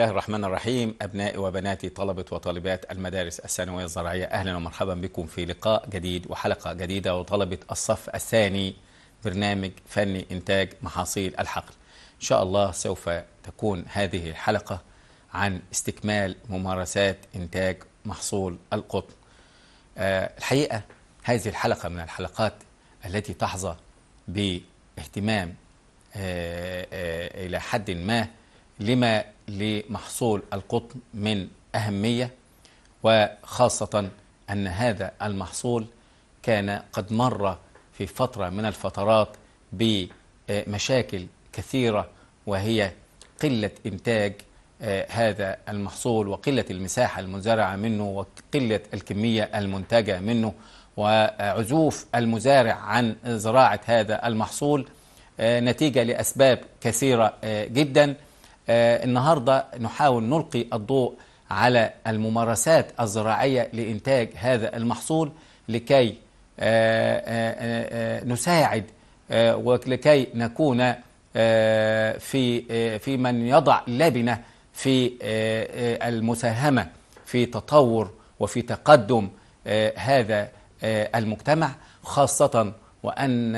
الله الرحمن الرحيم أبنائي وبناتي طلبة وطالبات المدارس الثانوية الزراعية أهلا ومرحبا بكم في لقاء جديد وحلقة جديدة وطلبة الصف الثاني برنامج فني إنتاج محاصيل الحقل إن شاء الله سوف تكون هذه الحلقة عن استكمال ممارسات إنتاج محصول القطن آه، الحقيقة هذه الحلقة من الحلقات التي تحظى باهتمام آه، آه، إلى حد ما لما لمحصول القطن من أهمية وخاصة أن هذا المحصول كان قد مر في فترة من الفترات بمشاكل كثيرة وهي قلة إنتاج آه، هذا المحصول وقلة المساحة المزرعة منه وقلة الكمية المنتجة منه وعزوف المزارع عن زراعة هذا المحصول آه، نتيجة لأسباب كثيرة آه، جدا آه، النهاردة نحاول نلقي الضوء على الممارسات الزراعية لإنتاج هذا المحصول لكي آه، آه، نساعد ولكي نكون في في من يضع لبنة في المساهمة في تطور وفي تقدم هذا المجتمع خاصة وأن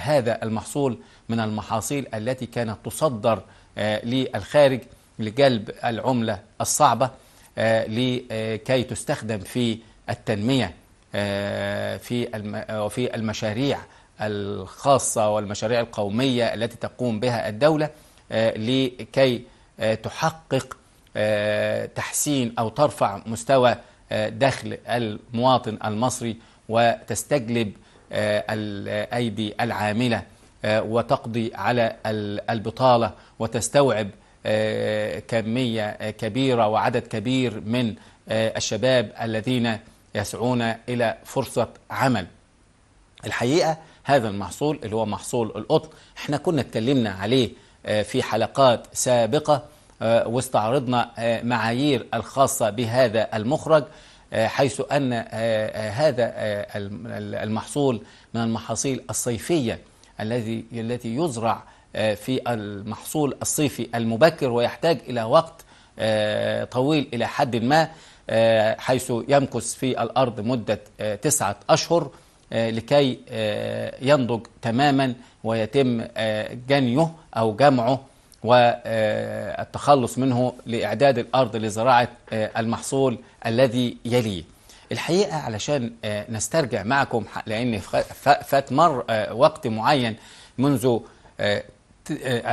هذا المحصول من المحاصيل التي كانت تصدر آه، للخارج لجلب العملة الصعبة آه، لكي تستخدم في التنمية آه، في وفي المشاريع الخاصة والمشاريع القومية التي تقوم بها الدولة لكي تحقق تحسين أو ترفع مستوى دخل المواطن المصري وتستجلب الأيدي العاملة آه، وتقضي على البطالة وتستوعب آه، كمية آه، كبيرة وعدد كبير من الشباب الذين يسعون إلى فرصة عمل الحقيقة هذا المحصول اللي هو محصول القطن احنا كنا اتكلمنا عليه في حلقات سابقة واستعرضنا معايير الخاصة بهذا المخرج حيث أن هذا المحصول من المحاصيل الصيفية الذي التي يزرع آه، في المحصول الصيفي المبكر ويحتاج إلى وقت آه، طويل إلى حد ما آه، حيث يمكث في الأرض مدة تسعة أشهر لكي ينضج تماما ويتم جنيه أو جمعه والتخلص منه لإعداد الأرض لزراعة المحصول الذي يليه الحقيقه علشان آه، نسترجع معكم لان فات مر آه، وقت معين منذ آه،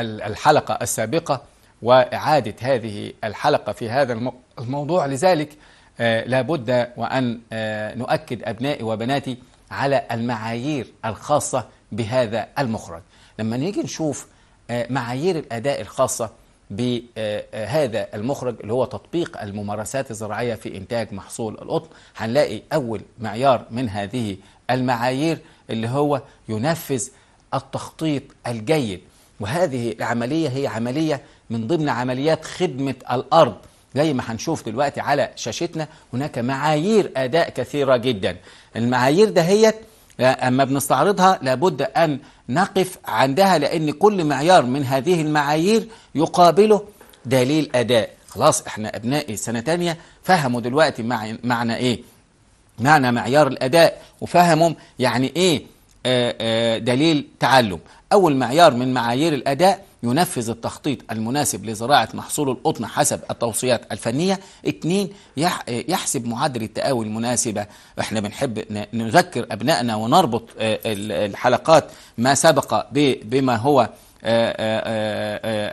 الحلقه السابقه واعاده هذه الحلقه في هذا الموضوع لذلك لابد وان نؤكد ابنائي وبناتي على المعايير الخاصه بهذا المخرج لما نيجي نشوف معايير الاداء الخاصه بهذا المخرج اللي هو تطبيق الممارسات الزراعية في إنتاج محصول القطن هنلاقي أول معيار من هذه المعايير اللي هو ينفذ التخطيط الجيد وهذه العملية هي عملية من ضمن عمليات خدمة الأرض زي ما هنشوف دلوقتي على شاشتنا هناك معايير أداء كثيرة جدا المعايير دهيت أما بنستعرضها لابد أن نقف عندها لأن كل معيار من هذه المعايير يقابله دليل أداء خلاص احنا ابناء سنة تانية فهموا دلوقتي معنى إيه معنى معيار الأداء وفهموا يعني إيه آه، آه، دليل تعلم أول معيار من معايير الأداء ينفذ التخطيط المناسب لزراعة محصول القطن حسب التوصيات الفنية اتنين يحسب معدل التقاوي المناسبة احنا بنحب نذكر أبنائنا ونربط آه، الحلقات ما سبق بما هو آه،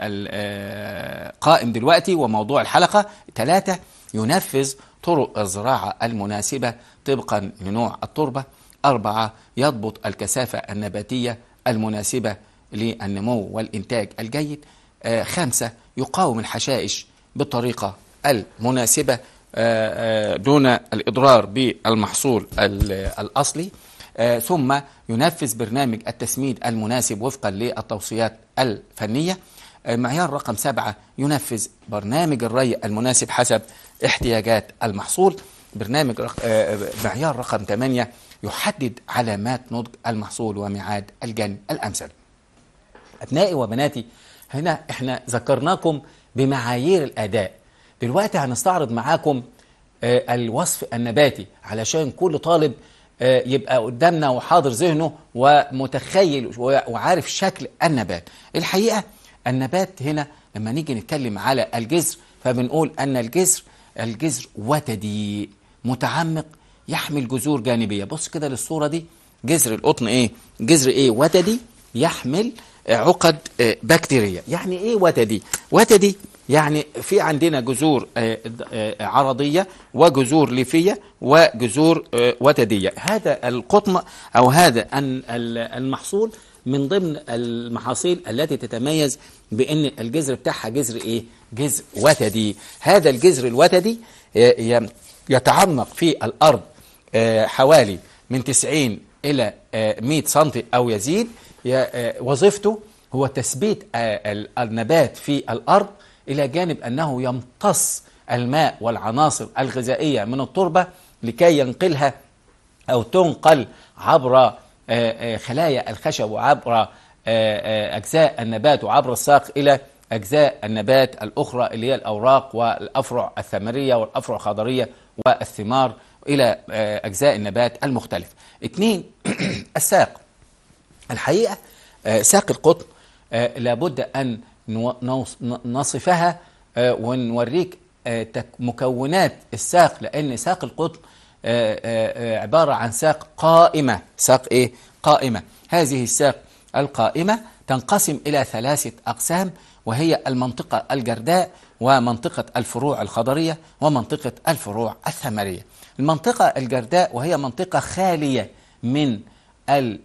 آه، قائم دلوقتي وموضوع الحلقة ثلاثة ينفذ طرق الزراعة المناسبة طبقا لنوع التربة أربعة يضبط الكثافة النباتية المناسبة للنمو والإنتاج الجيد آه، خمسة يقاوم الحشائش بالطريقة المناسبة آه، آه، دون الإضرار بالمحصول الأصلي ثم ينفذ برنامج التسميد المناسب وفقا للتوصيات الفنية معيار رقم سبعة ينفذ برنامج الري المناسب حسب احتياجات المحصول برنامج رق... معيار رقم ثمانية يحدد علامات نضج المحصول وميعاد الجن الأمثل أبنائي وبناتي هنا إحنا ذكرناكم بمعايير الأداء دلوقتي هنستعرض معاكم آه، الوصف النباتي علشان كل طالب آه، يبقى قدامنا وحاضر ذهنه ومتخيل وعارف شكل النبات الحقيقة النبات هنا لما نيجي نتكلم على الجذر فبنقول أن الجذر الجذر وتدي متعمق يحمل جذور جانبية بص كده للصورة دي جذر القطن ايه جذر ايه وتدي يحمل آه، عقد آه، بكتيرية يعني ايه وتدي وتدي يعني في عندنا جذور آه، عرضية وجذور ليفية وجذور وتدية هذا القطن أو هذا المحصول من ضمن المحاصيل التي تتميز بأن الجذر بتاعها جذر إيه؟ جذر وتدي هذا الجذر الوتدي يتعمق في الأرض حوالي من 90 إلى 100 سم أو يزيد آه، وظيفته هو تثبيت آه، النبات في الأرض إلى جانب أنه يمتص الماء والعناصر الغذائية من التربة لكي ينقلها أو تنقل عبر آه، خلايا الخشب وعبر أجزاء النبات وعبر الساق إلى أجزاء النبات الأخرى اللي هي الأوراق والأفرع الثمرية والأفرع الخضرية والثمار إلى أجزاء النبات المختلفة. اثنين الساق الحقيقة آه، ساق القطن آه، لابد أن نصفها آه، ونوريك مكونات الساق لأن ساق القطن عبارة عن ساق قائمة ساق إيه؟ قائمة هذه الساق القائمة تنقسم إلى ثلاثة أقسام وهي المنطقة الجرداء ومنطقة الفروع الخضرية ومنطقة الفروع الثمرية المنطقة الجرداء وهي منطقة خالية من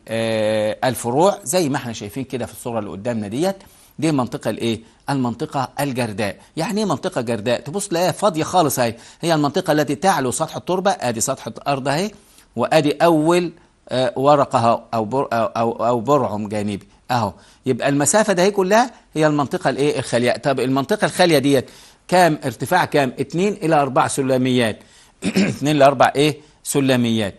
آه، الفروع زي ما احنا شايفين كده في الصورة اللي قدامنا ديت دي المنطقة الايه؟ المنطقة الجرداء، يعني ايه منطقة جرداء؟ تبص تلاقيها فاضية خالص اهي، هي المنطقة التي تعلو سطح التربة، ادي سطح الأرض اهي، وادي أول آه ورقها أو بر أو أو, أو برعم جانبي أهو، يبقى المسافة ده هي كلها هي المنطقة الايه؟ الخالية، طب المنطقة الخالية ديت كام ارتفاع كام؟ 2 إلى 4 سلميات. 2 ل 4 ايه؟ سلميات.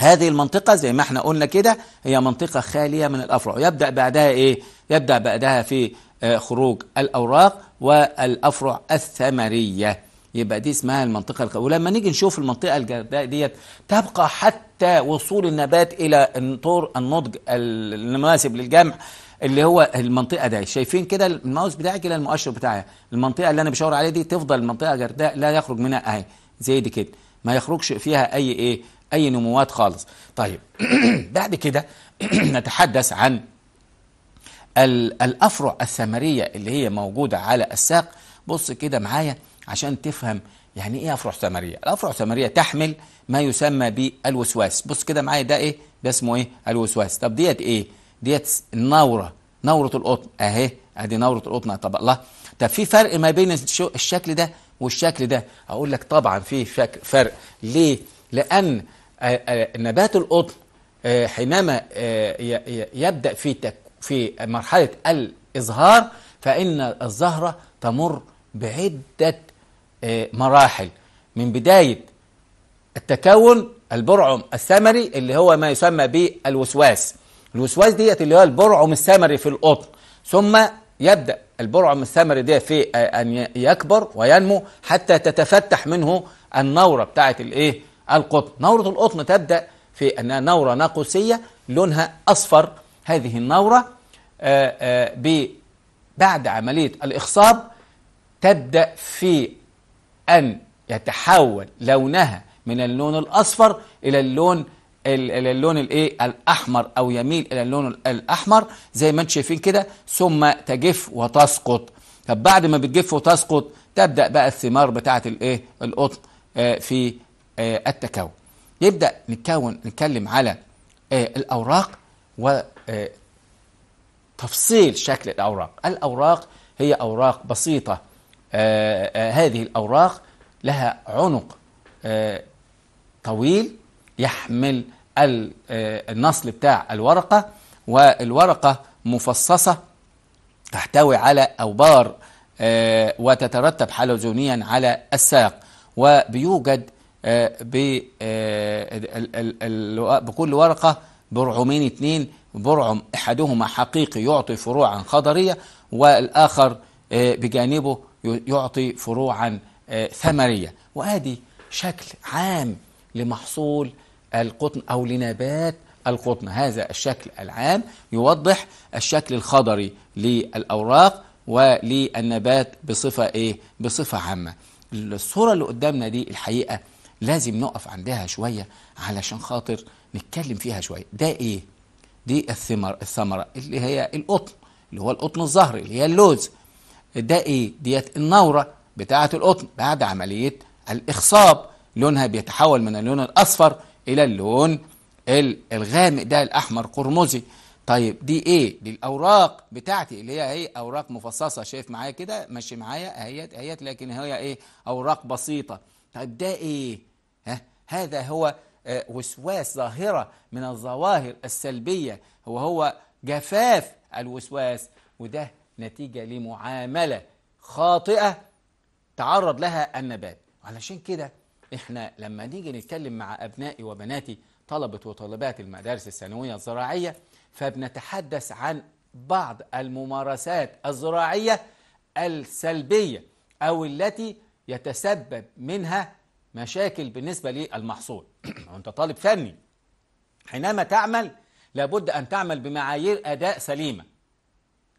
هذه المنطقة زي ما احنا قلنا كده هي منطقة خالية من الأفرع يبدأ بعدها إيه؟ يبدأ بعدها في آه، خروج الأوراق والأفرع الثمرية يبقى دي اسمها المنطقة الخالية ولما نيجي نشوف المنطقة الجرداء ديت تبقى حتى وصول النبات إلى طور النضج المناسب للجمع اللي هو المنطقة ده شايفين كده الماوس بتاعي كده المؤشر بتاعي المنطقة اللي أنا بشاور عليها دي تفضل منطقة جرداء لا يخرج منها أهي زي دي كده ما يخرجش فيها أي إيه أي نموات خالص طيب بعد كده نتحدث عن الأفرع الثمرية اللي هي موجودة على الساق بص كده معايا عشان تفهم يعني ايه افرع ثمريه؟ الافرع الثمريه تحمل ما يسمى بالوسواس، بص كده معايا ده ايه؟ ده اسمه ايه؟ الوسواس، طب ديت ايه؟ ديت النوره، نوره القطن، اهي ادي نوره القطن طب الله، طب في فرق ما بين الشكل ده والشكل ده، اقول لك طبعا في فرق، ليه؟ لان آه، آه، نبات القطن آه، حينما يبدأ في في مرحلة الإزهار فإن الزهرة تمر بعدة مراحل من بداية التكون البرعم الثمري اللي هو ما يسمى بالوسواس الوسواس ديت اللي هو البرعم الثمري في القطن ثم يبدأ البرعم الثمري ده في أن يكبر وينمو حتى تتفتح منه النورة بتاعة الإيه القطن نورة القطن تبدأ في أنها نورة ناقوسية لونها أصفر هذه النورة آه، آه، بعد عملية الإخصاب تبدأ في أن يتحول لونها من اللون الأصفر إلى اللون الى اللون الايه الاحمر او يميل الى اللون الاحمر زي ما انتم شايفين كده ثم تجف وتسقط طب بعد ما بتجف وتسقط تبدا بقى الثمار بتاعه الايه القطن آه، في آه، التكون يبدا نتكون نتكلم على آه، الاوراق و آه، تفصيل شكل الاوراق الاوراق هي اوراق بسيطه هذه الاوراق لها عنق طويل يحمل النصل بتاع الورقه والورقه مفصصه تحتوي على اوبار وتترتب حلزونيا على الساق وبيوجد آه، آه، بكل ورقة برعمين اثنين برعم أحدهما حقيقي يعطي فروعا خضرية والآخر آه، بجانبه يعطي فروعا ثمرية وآدي شكل عام لمحصول القطن أو لنبات القطن هذا الشكل العام يوضح الشكل الخضري للأوراق وللنبات بصفة إيه؟ بصفة عامة الصورة اللي قدامنا دي الحقيقة لازم نقف عندها شوية علشان خاطر نتكلم فيها شوية ده ايه دي الثمر الثمرة اللي هي القطن اللي هو القطن الزهري اللي هي اللوز ده ايه ديت النورة بتاعة القطن بعد عملية الاخصاب لونها بيتحول من اللون الاصفر الى اللون الغامق ده الاحمر قرمزي طيب دي ايه دي الاوراق بتاعتي اللي هي ايه؟ اوراق مفصصه شايف معايا كده ماشي معايا اهيت اهيت لكن هي ايه اوراق بسيطه طيب ده إيه؟ ها؟ هذا هو آه، وسواس ظاهرة من الظواهر السلبية هو هو جفاف الوسواس وده نتيجة لمعاملة خاطئة تعرض لها النبات علشان كده احنا لما نيجي نتكلم مع أبنائي وبناتي طلبة وطالبات المدارس الثانوية الزراعية فبنتحدث عن بعض الممارسات الزراعية السلبية أو التي يتسبب منها مشاكل بالنسبة للمحصول وانت طالب فني حينما تعمل لابد أن تعمل بمعايير أداء سليمة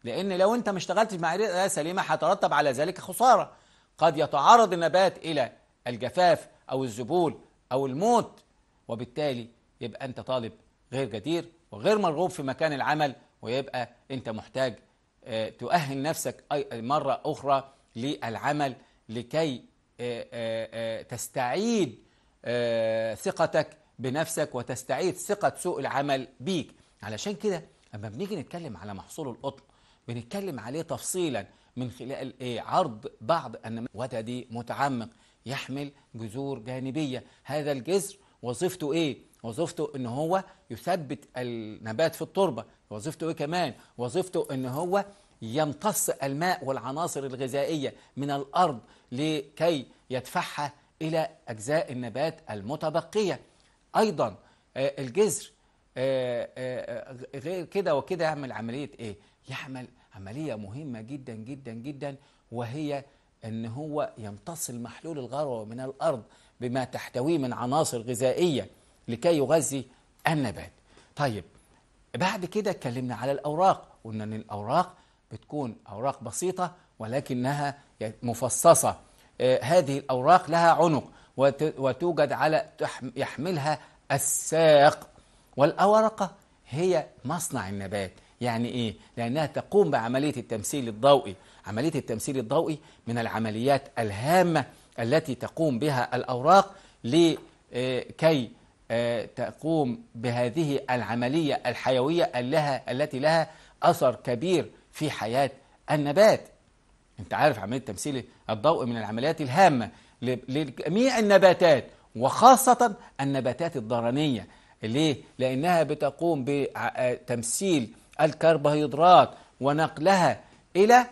لأن لو أنت ما اشتغلتش بمعايير أداء سليمة هترتب على ذلك خسارة قد يتعرض النبات إلى الجفاف أو الذبول أو الموت وبالتالي يبقى أنت طالب غير جدير وغير مرغوب في مكان العمل ويبقى أنت محتاج آه، تؤهل نفسك مرة أخرى للعمل لكي آه، آه، آه، تستعيد ثقتك بنفسك وتستعيد ثقة سوق العمل بيك علشان كده أما بنيجي نتكلم على محصول القطن بنتكلم عليه تفصيلا من خلال ايه عرض بعض النماذج وده دي متعمق يحمل جذور جانبية هذا الجذر وظيفته ايه وظيفته ان هو يثبت النبات في التربة وظيفته ايه كمان وظيفته ان هو يمتص الماء والعناصر الغذائية من الأرض لكي يدفعها إلى أجزاء النبات المتبقية أيضا آه، الجذر آه، آه، غير كده وكده يعمل عملية إيه؟ يعمل عملية مهمة جدا جدا جدا وهي ان هو يمتص المحلول الغروة من الارض بما تحتويه من عناصر غذائيه لكي يغذي النبات. طيب بعد كده اتكلمنا على الاوراق، قلنا ان الاوراق بتكون أوراق بسيطة ولكنها مفصصة آه، هذه الأوراق لها عنق وتوجد على يحملها الساق والأورقة هي مصنع النبات يعني إيه؟ لأنها تقوم بعملية التمثيل الضوئي عملية التمثيل الضوئي من العمليات الهامة التي تقوم بها الأوراق لكي آه، آه، تقوم بهذه العملية الحيوية التي لها أثر كبير في حياة النبات انت عارف عملية تمثيل الضوء من العمليات الهامة لجميع النباتات وخاصة النباتات الضرنية ليه؟ لأنها بتقوم بتمثيل الكربوهيدرات ونقلها إلى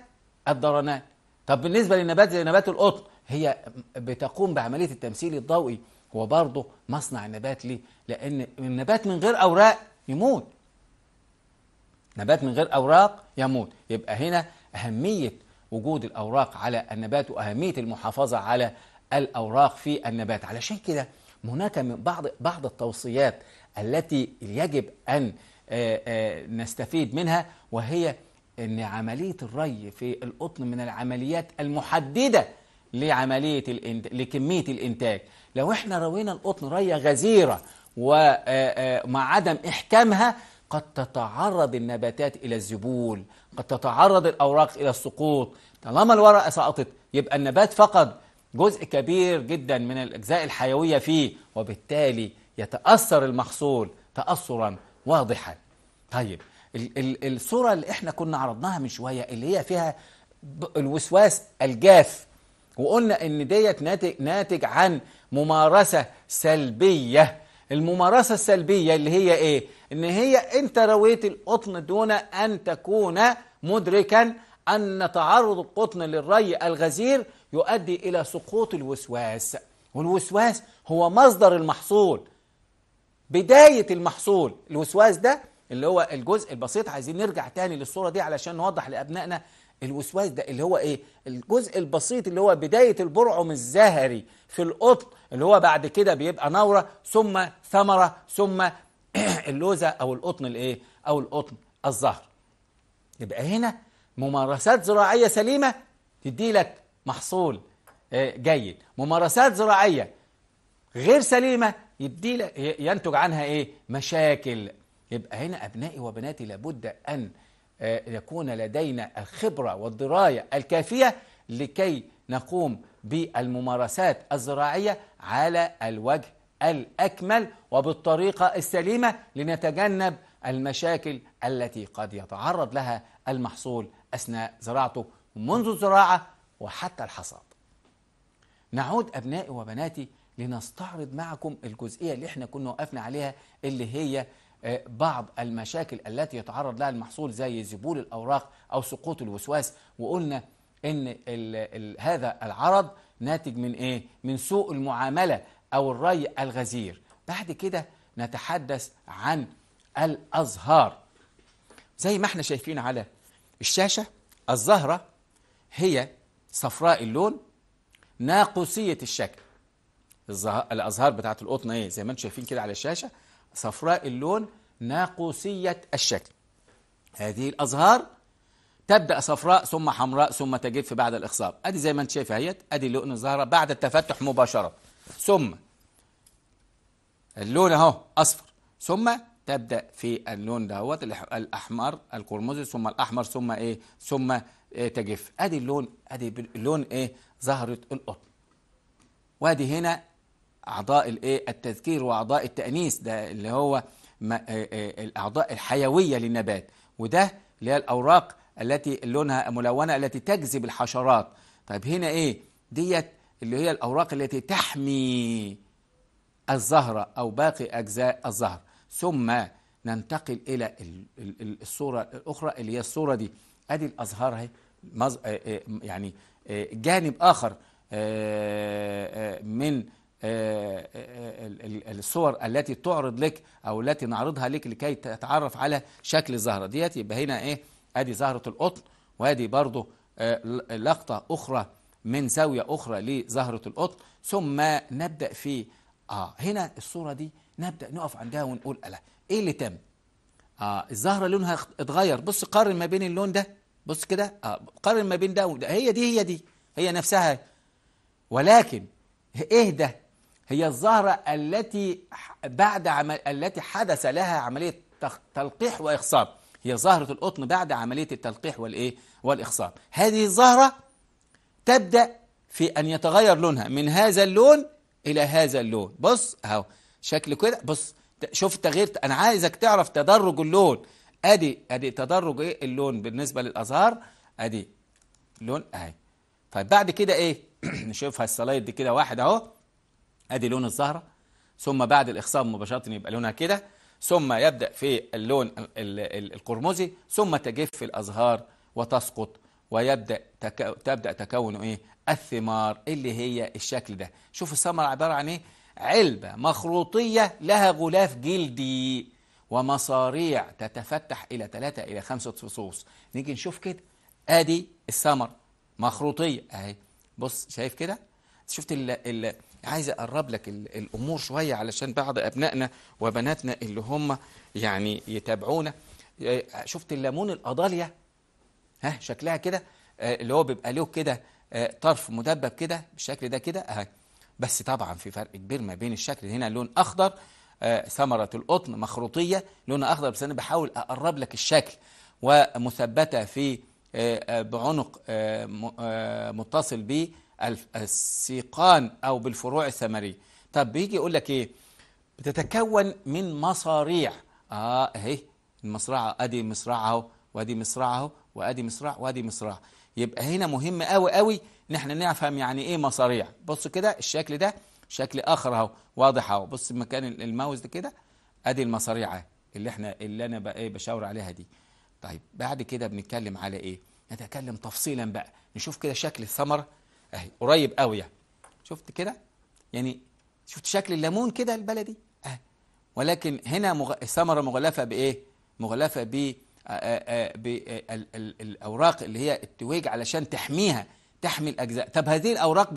الضرنات طب بالنسبة للنبات زي نبات القطن هي بتقوم بعملية التمثيل الضوئي هو برضه مصنع النبات ليه؟ لأن النبات من غير أوراق يموت نبات من غير أوراق يموت يبقى هنا أهمية وجود الأوراق على النبات وأهمية المحافظة على الأوراق في النبات علشان كده هناك من بعض بعض التوصيات التي يجب أن آه، آه، نستفيد منها وهي أن عملية الري في القطن من العمليات المحددة لعملية الانت... لكمية الإنتاج لو احنا روينا القطن رية غزيرة ومع آه، عدم إحكامها قد تتعرض النباتات إلى الذبول قد تتعرض الأوراق إلى السقوط طالما الورقة سقطت يبقى النبات فقد جزء كبير جدا من الأجزاء الحيوية فيه وبالتالي يتأثر المحصول تأثرا واضحا طيب الصورة اللي احنا كنا عرضناها من شوية اللي هي فيها الوسواس الجاف وقلنا ان ديت ناتج, ناتج عن ممارسة سلبية الممارسة السلبية اللي هي ايه ان هي انت رويت القطن دون ان تكون مدركا ان تعرض القطن للري الغزير يؤدي الى سقوط الوسواس والوسواس هو مصدر المحصول بداية المحصول الوسواس ده اللي هو الجزء البسيط عايزين نرجع تاني للصورة دي علشان نوضح لأبنائنا الوسواس ده اللي هو ايه الجزء البسيط اللي هو بداية البرعم الزهري في القطن اللي هو بعد كده بيبقى نورة ثم ثمرة ثم اللوزة أو القطن الإيه؟ أو القطن الزهر يبقى هنا ممارسات زراعية سليمة تدي لك محصول آه، جيد ممارسات زراعية غير سليمة يدي لك ينتج عنها إيه؟ مشاكل يبقى هنا أبنائي وبناتي لابد أن آه، يكون لدينا الخبرة والدراية الكافية لكي نقوم بالممارسات الزراعية على الوجه الأكمل وبالطريقة السليمة لنتجنب المشاكل التي قد يتعرض لها المحصول أثناء زراعته منذ الزراعة وحتى الحصاد نعود أبنائي وبناتي لنستعرض معكم الجزئية اللي احنا كنا وقفنا عليها اللي هي آه، بعض المشاكل التي يتعرض لها المحصول زي ذبول الأوراق أو سقوط الوسواس وقلنا إن الـ الـ هذا العرض ناتج من إيه؟ من سوء المعاملة أو الري الغزير بعد كده نتحدث عن الأزهار زي ما احنا شايفين على الشاشة الزهرة هي صفراء اللون ناقوسية الشكل الأزهار بتاعت القطن ايه زي ما انتم شايفين كده على الشاشة صفراء اللون ناقوسية الشكل هذه الأزهار تبدأ صفراء ثم حمراء ثم تجف بعد الإخصاب أدي زي ما أنت شايف أهيت أدي لون الزهرة بعد التفتح مباشرة ثم اللون اهو اصفر ثم تبدا في اللون دهوت الاحمر القرمزي ثم الاحمر ثم ايه ثم إيه تجف ادي اللون ادي اللون ايه زهره القطن وادي هنا اعضاء الايه التذكير واعضاء التانيث ده اللي هو إيه، إيه، الاعضاء الحيويه للنبات وده اللي هي الاوراق التي لونها ملونه التي تجذب الحشرات طيب هنا ايه ديت اللي هي الاوراق التي تحمي الزهرة أو باقي أجزاء الزهر ثم ننتقل إلى الصورة الأخرى اللي هي الصورة دي أدي الأزهار أهي آه، آه، يعني آه، جانب آخر من الصور التي تعرض لك أو التي نعرضها لك لكي تتعرف على شكل الزهرة ديت يبقى هنا إيه أدي زهرة القطن وأدي برضه لقطة أخرى من زاوية أخرى لزهرة القطن ثم نبدأ في آه هنا الصورة دي نبدأ نقف عندها ونقول ألا إيه اللي تم؟ آه الزهرة لونها اتغير بص قارن ما بين اللون ده بص كده آه قارن ما بين ده وده هي دي هي دي هي نفسها ولكن إيه ده؟ هي الزهرة التي بعد عمل التي حدث لها عملية تلقيح وإخصاب هي زهرة القطن بعد عملية التلقيح والإيه والإخصاب هذه الزهرة تبدأ في أن يتغير لونها من هذا اللون الى هذا اللون بص اهو شكله كده بص شوف التغيير انا عايزك تعرف تدرج اللون ادي ادي تدرج ايه اللون بالنسبه للازهار ادي لون اهي طيب بعد كده ايه نشوفها السلايد دي كده واحد اهو ادي لون الزهره ثم بعد الاخصاب مباشره يبقى لونها كده ثم يبدا في اللون القرمزي ثم تجف الازهار وتسقط ويبدا تك... تبدا تكون ايه الثمار اللي هي الشكل ده شوف الثمرة عبارة عن ايه علبة مخروطية لها غلاف جلدي ومصاريع تتفتح إلى ثلاثة إلى خمسة فصوص نيجي نشوف كده ادي الثمر مخروطية اهي بص شايف كده شفت ال ال عايز اقرب لك الامور شوية علشان بعض ابنائنا وبناتنا اللي هم يعني يتابعونا آه، شفت الليمون الاضالية ها شكلها كده آه، اللي هو بيبقى له كده آه، طرف مدبب كده بالشكل ده كده اهي بس طبعا في فرق كبير ما بين الشكل هنا لون اخضر آه، ثمرة القطن مخروطية لون اخضر بس انا بحاول اقرب لك الشكل ومثبتة في آه، بعنق متصل بالسيقان او بالفروع الثمرية طب بيجي يقول لك ايه بتتكون من مصاريع اه اهي المصرعة ادي مصرعة اهو وادي مصرعة اهو وادي مصرع وادي مصرع يبقى هنا مهم قوي قوي ان احنا نفهم يعني ايه مصاريع بص كده الشكل ده شكل اخر اهو واضح اهو بص مكان الماوس ده كده ادي المصاريع اللي احنا اللي انا بقى ايه بشاور عليها دي طيب بعد كده بنتكلم على ايه نتكلم تفصيلا بقى نشوف كده شكل الثمره اهي قريب قوي يعني شفت كده يعني شفت شكل الليمون كده البلدي اهي ولكن هنا مغ... الثمره مغلفه بايه مغلفه آه، آه، آه، بالأوراق اللي هي التويج علشان تحميها تحمي الأجزاء طب هذه الأوراق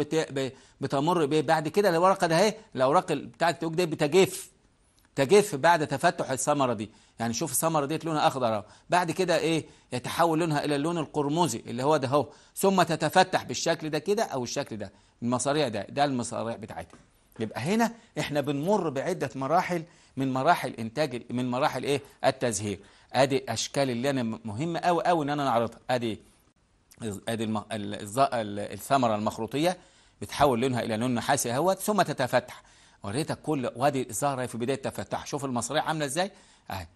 بتمر بإيه بعد كده الورقة ده اهي الأوراق بتاعة التويج دي بتجف تجف بعد تفتح الثمرة دي يعني شوف الثمرة ديت لونها أخضر أهو بعد كده إيه يتحول لونها إلى اللون القرمزي اللي هو ده أهو ثم تتفتح بالشكل ده كده أو الشكل ده المصاريع ده ده المصاريع بتاعتها يبقى هنا إحنا بنمر بعدة مراحل من مراحل إنتاج من مراحل إيه التزهير ادي اشكال اللي انا مهمه قوي قوي ان انا اعرضها ادي ادي الم... الثمره المخروطيه بتحول لونها الى لون نحاسي اهوت ثم تتفتح وريتك كل وادي الزهره في بدايه تفتح شوف المصاريع عامله ازاي اهي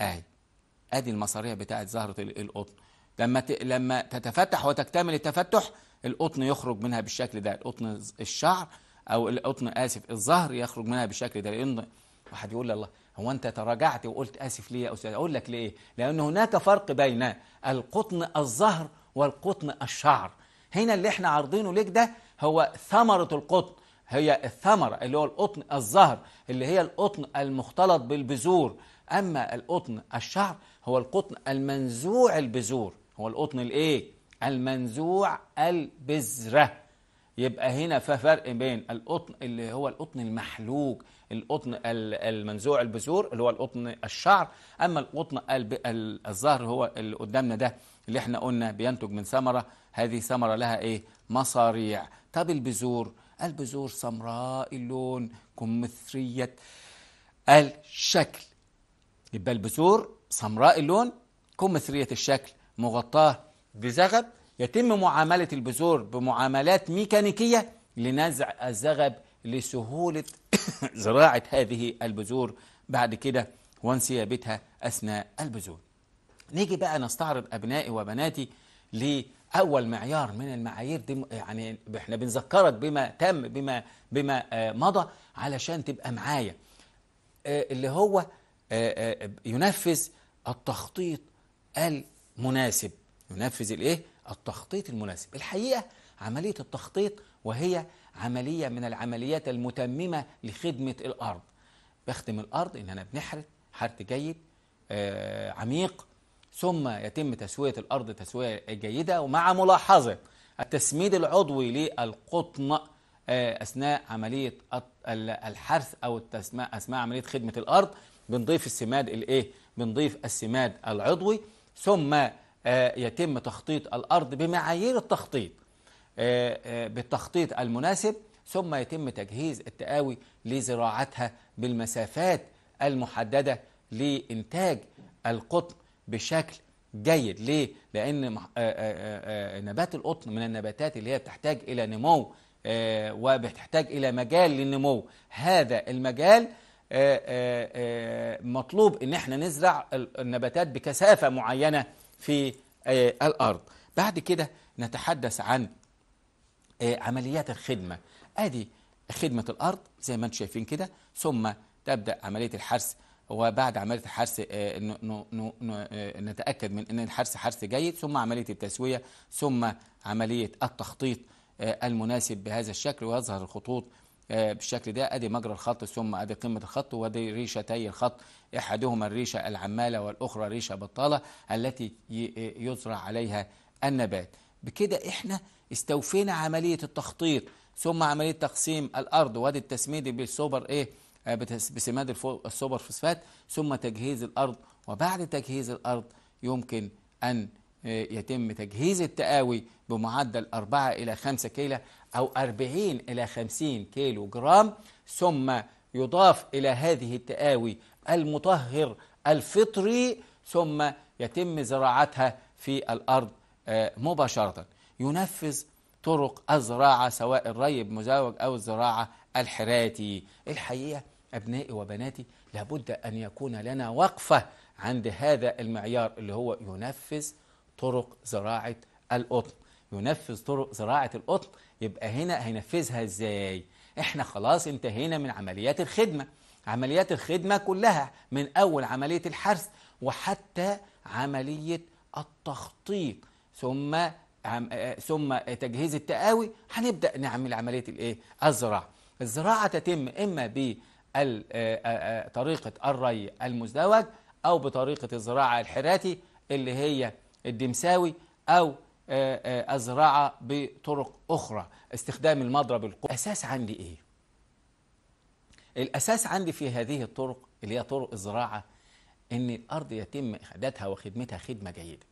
اهي ادي المصاريع بتاعه زهره القطن لما ت... لما تتفتح وتكتمل التفتح القطن يخرج منها بالشكل ده القطن الشعر او القطن اسف الظهر يخرج منها بالشكل ده لان واحد يقول الله هو انت تراجعت وقلت اسف ليه يا استاذ اقول لك ليه لان هناك فرق بين القطن الظهر والقطن الشعر هنا اللي احنا عارضينه ليك ده هو ثمره القطن هي الثمره اللي هو القطن الظهر اللي هي القطن المختلط بالبذور اما القطن الشعر هو القطن المنزوع البذور هو القطن الايه المنزوع البذره يبقى هنا في فرق بين القطن اللي هو القطن المحلوق القطن المنزوع البذور اللي هو القطن الشعر أما القطن الظهر هو اللي قدامنا ده اللي احنا قلنا بينتج من ثمرة هذه ثمرة لها إيه مصاريع طب البذور البذور سمراء اللون كمثرية الشكل يبقى البذور سمراء اللون كمثرية الشكل مغطاة بزغب يتم معاملة البذور بمعاملات ميكانيكية لنزع الزغب لسهولة زراعة هذه البذور بعد كده وانسيابتها أثناء البذور نيجي بقى نستعرض أبنائي وبناتي لأول معيار من المعايير دي يعني احنا بنذكرك بما تم بما بما آه، مضى علشان تبقى معايا آه، اللي هو آه، ينفذ التخطيط المناسب ينفذ الايه التخطيط المناسب الحقيقة عملية التخطيط وهي عملية من العمليات المتممة لخدمة الأرض بخدم الأرض إن أنا بنحرث حرث جيد آه، عميق ثم يتم تسوية الأرض تسوية جيدة ومع ملاحظة التسميد العضوي للقطن آه، أثناء عملية الحرث أو أثناء عملية خدمة الأرض بنضيف السماد الإيه؟ بنضيف السماد العضوي ثم آه، يتم تخطيط الأرض بمعايير التخطيط آه، آه، بالتخطيط المناسب ثم يتم تجهيز التقاوي لزراعتها بالمسافات المحددة لإنتاج القطن بشكل جيد ليه؟ لأن آه، نبات القطن من النباتات اللي هي بتحتاج إلى نمو وبتحتاج إلى مجال للنمو هذا المجال مطلوب إن احنا نزرع النباتات بكثافة معينة في الأرض بعد كده نتحدث عن آه، عمليات الخدمة أدي خدمة الأرض زي ما انتم شايفين كده ثم تبدأ عملية الحرث وبعد عملية الحرث آه، آه، نتأكد من أن الحرث حرث جيد ثم عملية التسوية ثم عملية التخطيط المناسب بهذا الشكل ويظهر الخطوط بالشكل ده ادي مجرى الخط ثم ادي قمه الخط وادي ريشتي الخط احدهما الريشه العماله والاخرى ريشه بطاله التي يزرع عليها النبات بكده احنا استوفينا عملية التخطيط ثم عملية تقسيم الأرض وادي التسميد بالسوبر إيه آه، بسماد السوبر فوسفات ثم تجهيز الأرض وبعد تجهيز الأرض يمكن أن آه، يتم تجهيز التقاوي بمعدل 4 إلى 5 كيلو أو 40 إلى 50 كيلو جرام ثم يضاف إلى هذه التقاوي المطهر الفطري ثم يتم زراعتها في الأرض آه، مباشرة ينفذ طرق الزراعة سواء الري بمزاوج أو الزراعة الحراتي الحقيقة أبنائي وبناتي لابد أن يكون لنا وقفة عند هذا المعيار اللي هو ينفذ طرق زراعة القطن ينفذ طرق زراعة القطن يبقى هنا هينفذها إزاي؟ إحنا خلاص انتهينا من عمليات الخدمة عمليات الخدمة كلها من أول عملية الحرث وحتى عملية التخطيط ثم ثم تجهيز التقاوي هنبدأ نعمل عملية الايه الزراعة الزراعة تتم إما بطريقة الري المزدوج أو بطريقة الزراعة الحراتي اللي هي الدمساوي أو الزراعة بطرق أخرى استخدام المضرب القوة الأساس عندي إيه؟ الأساس عندي في هذه الطرق اللي هي طرق الزراعة إن الأرض يتم إعدادها وخدمتها خدمة جيدة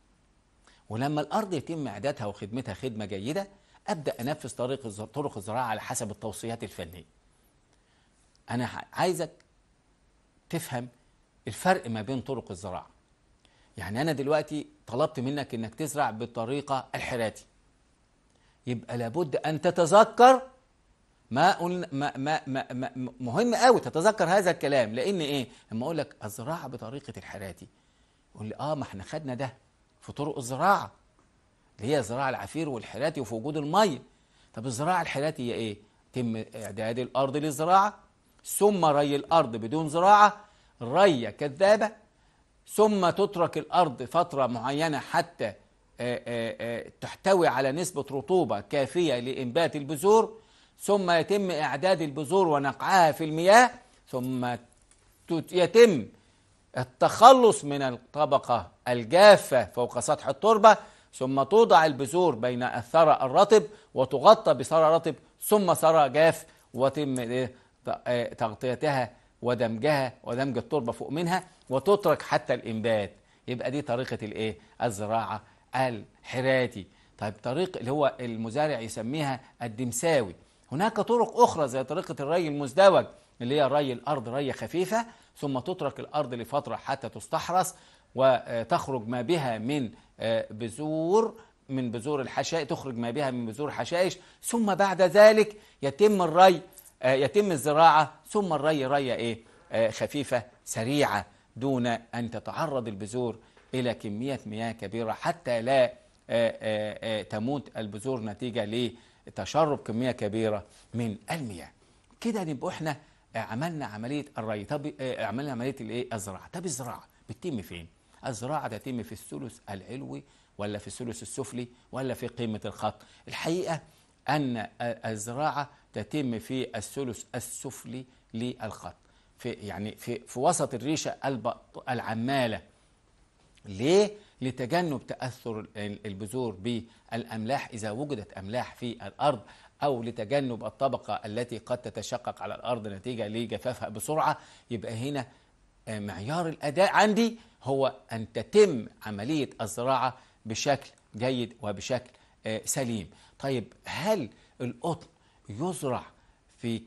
ولما الأرض يتم إعدادها وخدمتها خدمة جيدة أبدأ أنفذ طريق طرق الزراعة على حسب التوصيات الفنية أنا عايزك تفهم الفرق ما بين طرق الزراعة يعني أنا دلوقتي طلبت منك أنك تزرع بالطريقة الحراتي يبقى لابد أن تتذكر ما قلنا ما ما ما ما مهم قوي تتذكر هذا الكلام لان ايه؟ لما اقول لك الزراعه بطريقه الحراتي يقول لي اه ما احنا خدنا ده في طرق الزراعة اللي هي زراعه العفير والحراتي وفي وجود المية طب الزراعة الحراتي هي إيه؟ تم إعداد الأرض للزراعة ثم ري الأرض بدون زراعة رية كذابة ثم تترك الأرض فترة معينة حتى آه، آه، آه، تحتوي على نسبة رطوبة كافية لإنبات البذور ثم يتم إعداد البذور ونقعها في المياه ثم يتم التخلص من الطبقة الجافة فوق سطح التربة ثم توضع البذور بين الثرى الرطب وتغطى بثرى رطب ثم ثرى جاف وتم إيه؟ إيه؟ تغطيتها ودمجها ودمج التربة فوق منها وتترك حتى الإنبات يبقى دي طريقة الإيه؟ الزراعة الحراتي طيب طريق اللي هو المزارع يسميها الدمساوي هناك طرق أخرى زي طريقة الري المزدوج اللي هي ري الأرض ري خفيفة ثم تترك الأرض لفترة حتى تستحرث وتخرج ما بها من آه، بذور من بذور الحشائش تخرج ما بها من بذور حشائش ثم بعد ذلك يتم الري آه، يتم الزراعة ثم الري ري إيه آه، خفيفة سريعة دون أن تتعرض البذور إلى كمية مياه كبيرة حتى لا تموت البذور نتيجة لتشرب كمية كبيرة من المياه كده نبقى احنا آه، عملنا عمليه الري طب آه، عملنا عمليه الايه الزراعه طب الزراعه بتتم فين الزراعه تتم في الثلث العلوي ولا في الثلث السفلي ولا في قيمه الخط الحقيقه ان الزراعه تتم في الثلث السفلي للخط في يعني في في وسط الريشه العماله ليه لتجنب تاثر البذور بالاملاح اذا وجدت املاح في الارض أو لتجنب الطبقة التي قد تتشقق على الأرض نتيجة لجفافها بسرعة يبقى هنا معيار الأداء عندي هو أن تتم عملية الزراعة بشكل جيد وبشكل آه، سليم طيب هل القطن يزرع في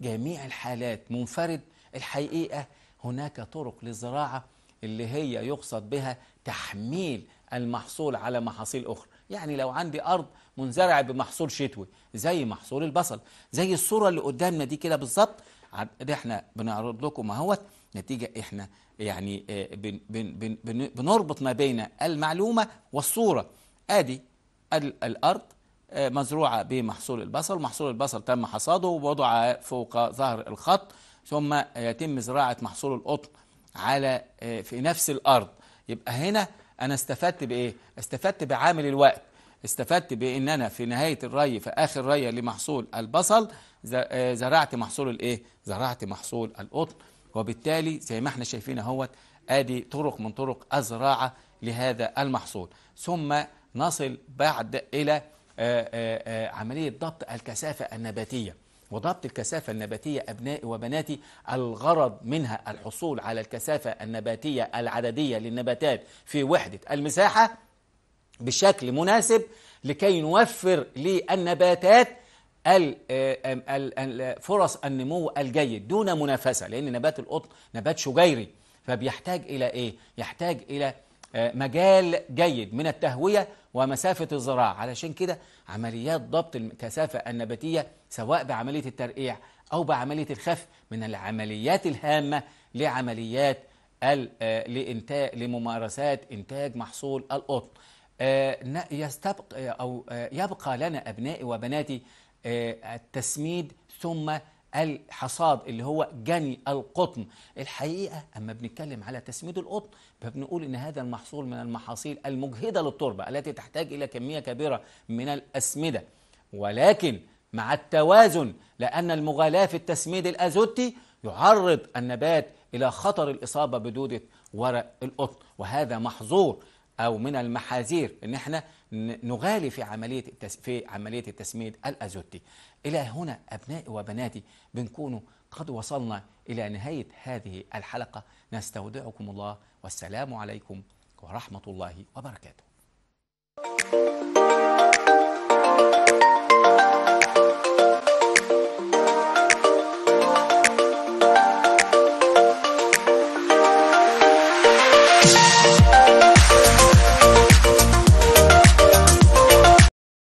جميع الحالات منفرد الحقيقة هناك طرق للزراعة اللي هي يقصد بها تحميل المحصول على محاصيل أخرى يعني لو عندي أرض منزرعة بمحصول شتوي زي محصول البصل زي الصورة اللي قدامنا دي كده بالظبط ده احنا بنعرض لكم اهوت نتيجة احنا يعني آه، بن بن بن بن بنربط ما بين المعلومة والصورة ادي الأرض آه، مزروعة بمحصول البصل محصول البصل تم حصاده ووضع فوق ظهر الخط ثم آه، يتم زراعة محصول القطن على في نفس الأرض يبقى هنا أنا استفدت بإيه؟ استفدت بعامل الوقت استفدت بإن أنا في نهاية الري في آخر رية لمحصول البصل آه، زرعت محصول الإيه؟ زرعت محصول القطن وبالتالي زي ما احنا شايفين اهوت ادي طرق من طرق الزراعه لهذا المحصول ثم نصل بعد الى آه، آه، عمليه ضبط الكثافه النباتيه وضبط الكثافة النباتية أبنائي وبناتي الغرض منها الحصول على الكثافة النباتية العددية للنباتات في وحدة المساحة بشكل مناسب لكي نوفر للنباتات فرص النمو الجيد دون منافسة لأن نبات القطن نبات شجيري فبيحتاج إلى إيه؟ يحتاج إلى آه، مجال جيد من التهوية ومسافة الزراعة علشان كده عمليات ضبط الكثافة النباتية سواء بعملية الترقيع أو بعملية الخف من العمليات الهامة لعمليات آه، لإنتاج لممارسات إنتاج محصول القطن آه، يستبق أو آه، يبقى لنا أبنائي وبناتي التسميد ثم الحصاد اللي هو جني القطن الحقيقة أما بنتكلم على تسميد القطن فبنقول إن هذا المحصول من المحاصيل المجهدة للتربة التي تحتاج إلى كمية كبيرة من الأسمدة ولكن مع التوازن لأن المغالاة في التسميد الأزوتي يعرض النبات إلى خطر الإصابة بدودة ورق القطن وهذا محظور أو من المحاذير إن إحنا نغالي في عملية في عملية التسميد الأزوتي إلى هنا أبنائي وبناتي بنكون قد وصلنا إلى نهاية هذه الحلقة نستودعكم الله والسلام عليكم ورحمة الله وبركاته